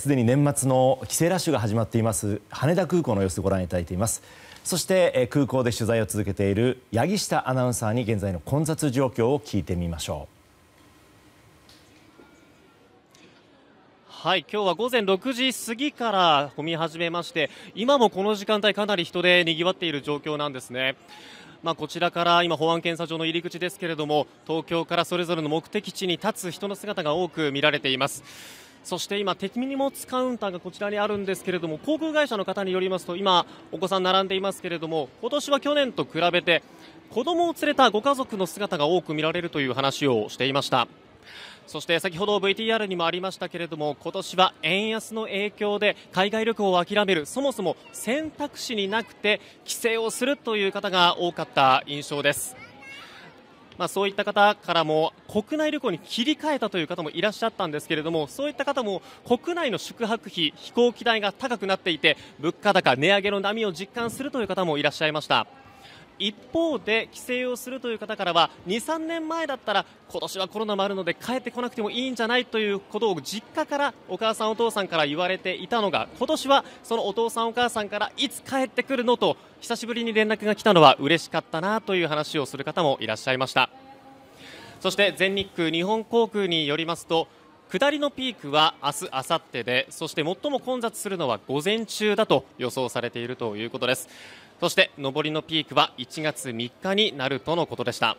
すでに年末の帰省ラッシュが始まっています羽田空港の様子をご覧いただいていますそして空港で取材を続けている柳下アナウンサーに現在の混雑状況を聞いてみましょう。はい、今日は午前6時過ぎから混み始めまして、今もこの時間帯かなり人でにぎわっている状況なんですね。まあ、こちらから今、保安検査場の入り口ですけれども東京からそれぞれの目的地に立つ人の姿が多く見られています。そして今、敵荷物カウンターがこちらにあるんですけれども航空会社の方によりますと今、お子さん並んでいますけれども今年は去年と比べて子供を連れたご家族の姿が多く見られるという話をしていました。そして先ほど VTR にもありましたけれども今年は円安の影響で海外旅行を諦めるそもそも選択肢になくて帰省をするという方が多かった印象です。まあ、そういった方からも国内旅行に切り替えたという方もいらっしゃったんですけれどもそういった方も国内の宿泊費飛行機代が高くなっていて物価高、値上げの波を実感するという方もいらっしゃいました。一方で帰省をするという方からは23年前だったら今年はコロナもあるので帰ってこなくてもいいんじゃないということを実家からお母さん、お父さんから言われていたのが今年はそのお父さん、お母さんからいつ帰ってくるのと久しぶりに連絡が来たのは嬉しかったなという話をする方もいらっしゃいました。そして全日空、日本航空によりますと下りのピークは明日、あさってでそして最も混雑するのは午前中だと予想されているということですそして上りのピークは1月3日になるとのことでした。